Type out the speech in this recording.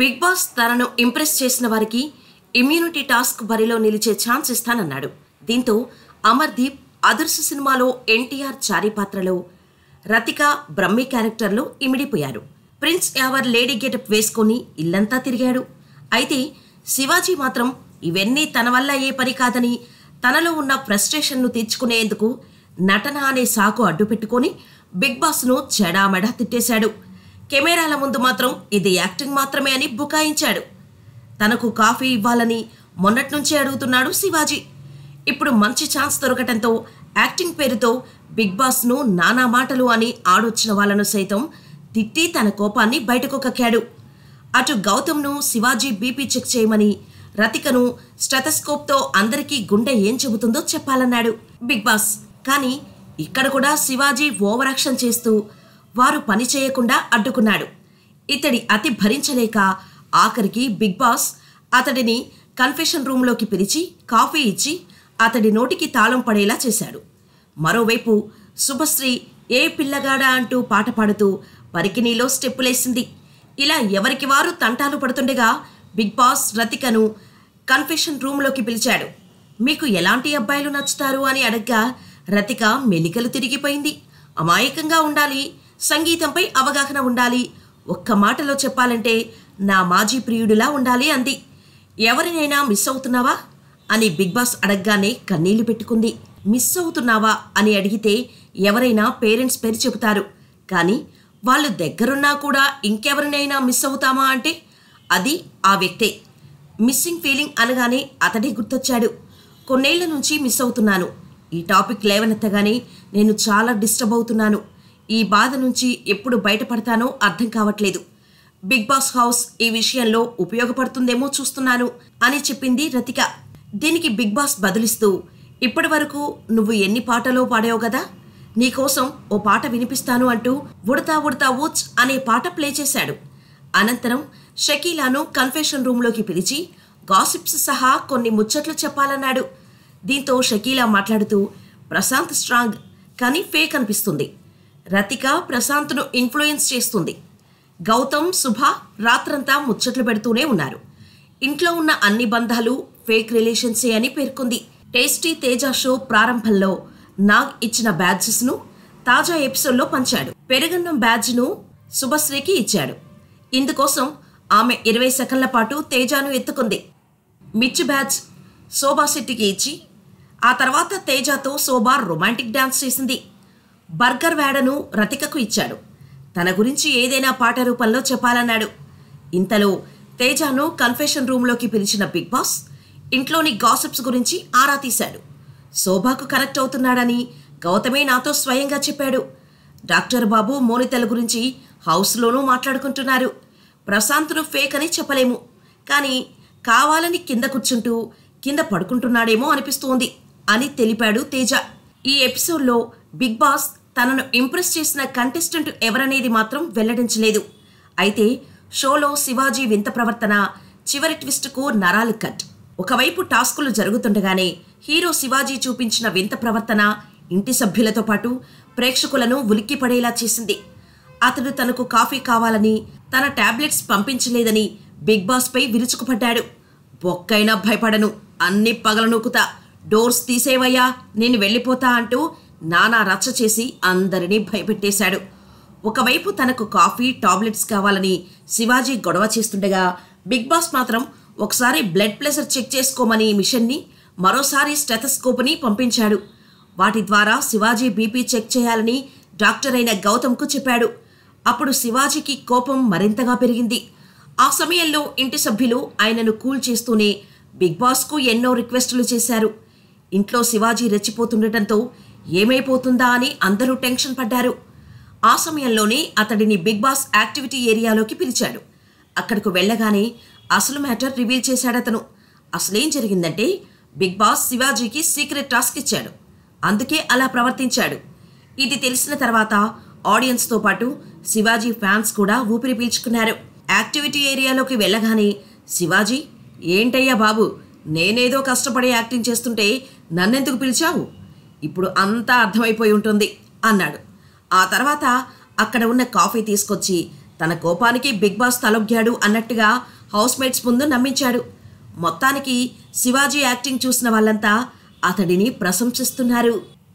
big Boss తనను impress చేసిన వారికి ఇమ్యూనిటీ టాస్క్ బరిలో నిలిచే ఛాన్స్ ఇస్తానన్నాడు దీంతో అమర్దీప్ అదర్శ సినిమాలో ఎన్టీఆర్ చారి పాత్రలో రతిక బ్రహ్మి క్యారెక్టర్లో ఇమిడిపోయారు ప్రిన్స్ యావర్ లేడీ గెటప్ వేసుకొని ఇల్లంతా తిరిగాడు అయితే శివాజీ మాత్రం ఇవన్నీ తన వల్ల ఏ పని కాదని తనలో ఉన్న ఫ్రస్ట్రేషన్ను తీర్చుకునేందుకు నటన అనే సాకు అడ్డుపెట్టుకొని బిగ్ బాస్ను చెడామెడా తిట్టేశాడు కెమెరాల ముందు మాత్రం ఇది యాక్టింగ్ మాత్రమే అని బుకాయించాడు తనకు కాఫీ ఇవ్వాలని మొన్నటి నుంచే అడుగుతున్నాడు శివాజీ ఇప్పుడు మంచి ఛాన్స్ దొరకటంతో యాక్టింగ్ పేరుతో బిగ్ బాస్ను నానా మాటలు అని ఆడొచ్చిన వాళ్ళను సైతం తిట్టి తన కోపాన్ని బయటకు కక్కాడు అటు గౌతమ్ను శివాజీ బీపీ చెక్ చేయమని రతికను స్టెథస్కోప్తో అందరికీ గుండె ఏం చెబుతుందో చెప్పాలన్నాడు బిగ్ బాస్ కానీ ఇక్కడ కూడా శివాజీ ఓవరాక్షన్ చేస్తూ వారు పని చేయకుండా అడ్డుకున్నాడు ఇతడి అతి భరించలేక ఆఖరికి బిగ్ బాస్ అతడిని కన్ఫెషన్ రూమ్లోకి పిలిచి కాఫీ ఇచ్చి అతడి నోటికి తాళం పడేలా చేశాడు మరోవైపు శుభశ్రీ ఏ పిల్లగాడా అంటూ పాట పాడుతూ పరికినీలో స్టెప్పులేసింది ఇలా ఎవరికి వారు తంటాలు పడుతుండగా బిగ్ బాస్ రతికను కన్ఫెషన్ రూమ్లోకి పిలిచాడు మీకు ఎలాంటి అబ్బాయిలు నచ్చుతారు అని అడగ్గా రతిక మెలికలు తిరిగిపోయింది అమాయకంగా ఉండాలి సంగీతంపై అవగాహన ఉండాలి ఒక్క మాటలో చెప్పాలంటే నా మాజీ ప్రియుడిలా ఉండాలి అంది ఎవరినైనా మిస్ అవుతున్నావా అని బిగ్ బాస్ అడగగానే కన్నీళ్లు పెట్టుకుంది మిస్ అవుతున్నావా అని అడిగితే ఎవరైనా పేరెంట్స్ పేరు చెబుతారు కానీ వాళ్ళు దగ్గరున్నా కూడా ఇంకెవరినైనా మిస్ అవుతామా అంటే అది ఆ వ్యక్తే మిస్సింగ్ ఫీలింగ్ అనగానే అతడే గుర్తొచ్చాడు కొన్నేళ్ల నుంచి మిస్ అవుతున్నాను ఈ టాపిక్ లేవనెత్తగానే నేను చాలా డిస్టర్బ్ అవుతున్నాను ఈ బాధ నుంచి ఎప్పుడు బయటపడతానో అర్థం కావట్లేదు బిగ్ బాస్ హౌస్ ఈ విషయంలో ఉపయోగపడుతుందేమో చూస్తున్నాను అని చెప్పింది రతిక దీనికి బిగ్ బాస్ బదులిస్తూ ఇప్పటి వరకు నువ్వు ఎన్ని పాటలో పాడావు కదా నీకోసం ఓ పాట వినిపిస్తాను అంటూ ఉడతా ఉడతా ఊచ్ అనే పాట ప్లే చేశాడు అనంతరం షకీలాను కన్ఫెషన్ రూమ్లోకి పిలిచి గాసిప్స్ సహా కొన్ని ముచ్చట్లు చెప్పాలన్నాడు దీంతో షకీలా మాట్లాడుతూ ప్రశాంత్ స్ట్రాంగ్ కానీ ఫేక్ అనిపిస్తుంది రతిక ప్రశాంత్ను ఇన్ఫ్లుయెన్స్ చేస్తుంది గౌతమ్ శుభ రాత్రంతా ముచ్చట్లు పెడుతూనే ఉన్నారు ఇంట్లో ఉన్న అన్ని బంధాలు ఫేక్ రిలేషన్సే అని పేర్కొంది టేస్టీ తేజ షో ప్రారంభంలో నాగ్ ఇచ్చిన బ్యాడ్జెస్ను తాజా ఎపిసోడ్లో పంచాడు పెరుగన్నం బ్యాడ్జ్ను శుభశ్రీకి ఇచ్చాడు ఇందుకోసం ఆమె ఇరవై సెకండ్ల పాటు తేజాను ఎత్తుకుంది మిర్చి బ్యాడ్జ్ శోభాశెట్టికి ఇచ్చి ఆ తర్వాత తేజతో శోభా రొమాంటిక్ డ్యాన్స్ చేసింది బర్గర్ వేడను రతికకు ఇచ్చాడు తన గురించి ఏదైనా పాట రూపంలో చెప్పాలన్నాడు ఇంతలో తేజాను కన్ఫెషన్ రూమ్లోకి పిలిచిన బిగ్ బాస్ ఇంట్లోని గాసిప్స్ గురించి ఆరా తీశాడు శోభాకు కనెక్ట్ అవుతున్నాడని గౌతమే నాతో స్వయంగా చెప్పాడు డాక్టర్ బాబు మోనితల గురించి హౌస్లోనూ మాట్లాడుకుంటున్నారు ప్రశాంత్ను ఫేక్ అని చెప్పలేము కానీ కావాలని కింద కూర్చుంటూ కింద పడుకుంటున్నాడేమో అనిపిస్తోంది అని తెలిపాడు తేజ ఈ ఎపిసోడ్లో బిగ్ బాస్ తనను ఇంప్రెస్ చేసిన కంటెస్టెంట్ ఎవరనేది మాత్రం వెల్లడించలేదు అయితే షోలో శివాజీ వింత ప్రవర్తన చివరి ట్విస్ట్కు నరాలు కట్ ఒకవైపు టాస్కులు జరుగుతుండగానే హీరో శివాజీ చూపించిన వింత ప్రవర్తన ఇంటి సభ్యులతో పాటు ప్రేక్షకులను ఉలిక్కిపడేలా చేసింది అతడు తనకు కాఫీ కావాలని తన టాబ్లెట్స్ పంపించలేదని బిగ్ బాస్పై విరుచుకుపడ్డాడు బొక్కైనా భయపడను అన్ని పగలనూకుతా డోర్స్ తీసేవయ్యా నేను వెళ్ళిపోతా అంటూ నానా రచ్చ చేసి అందరినీ భయపెట్టేశాడు ఒకవైపు తనకు కాఫీ టాబ్లెట్స్ కావాలని శివాజీ గొడవ చేస్తుండగా బిగ్ బాస్ మాత్రం ఒకసారి బ్లడ్ ప్రెషర్ చెక్ చేసుకోమని మిషన్ని మరోసారి స్టెథస్కోప్ని పంపించాడు వాటి ద్వారా శివాజీ బీపీ చెక్ చేయాలని డాక్టర్ అయిన గౌతమ్కు చెప్పాడు అప్పుడు శివాజీకి కోపం మరింతగా పెరిగింది ఆ సమయంలో ఇంటి సభ్యులు ఆయనను కూల్ చేస్తూనే బిగ్ బాస్కు ఎన్నో రిక్వెస్టులు చేశారు ఇంట్లో శివాజీ రెచ్చిపోతుండటంతో ఏమైపోతుందా అని అందరూ టెన్షన్ పడ్డారు ఆ సమయంలోనే అతడిని బిగ్ బాస్ యాక్టివిటీ ఏరియాలోకి పిలిచాడు అక్కడకు వెళ్ళగానే అసలు మ్యాటర్ రివీల్ చేశాడతను అసలేం జరిగిందంటే బిగ్ బాస్ శివాజీకి సీక్రెట్ టాస్క్ ఇచ్చాడు అందుకే అలా ప్రవర్తించాడు ఇది తెలిసిన తర్వాత ఆడియన్స్తో పాటు శివాజీ ఫ్యాన్స్ కూడా ఊపిరి పీల్చుకున్నారు యాక్టివిటీ ఏరియాలోకి వెళ్ళగానే శివాజీ ఏంటయ్యా బాబు నేనేదో కష్టపడి యాక్టింగ్ చేస్తుంటే నన్నెందుకు పిలిచావు ఇప్పుడు అంతా అర్థమైపోయి ఉంటుంది అన్నాడు ఆ తర్వాత అక్కడ ఉన్న కాఫీ తీసుకొచ్చి తన కోపానికి బిగ్ బాస్ తలొగ్గాడు అన్నట్టుగా హౌస్మేట్స్ ముందు నమ్మించాడు మొత్తానికి శివాజీ యాక్టింగ్ చూసిన వాళ్ళంతా అతడిని ప్రశంసిస్తున్నారు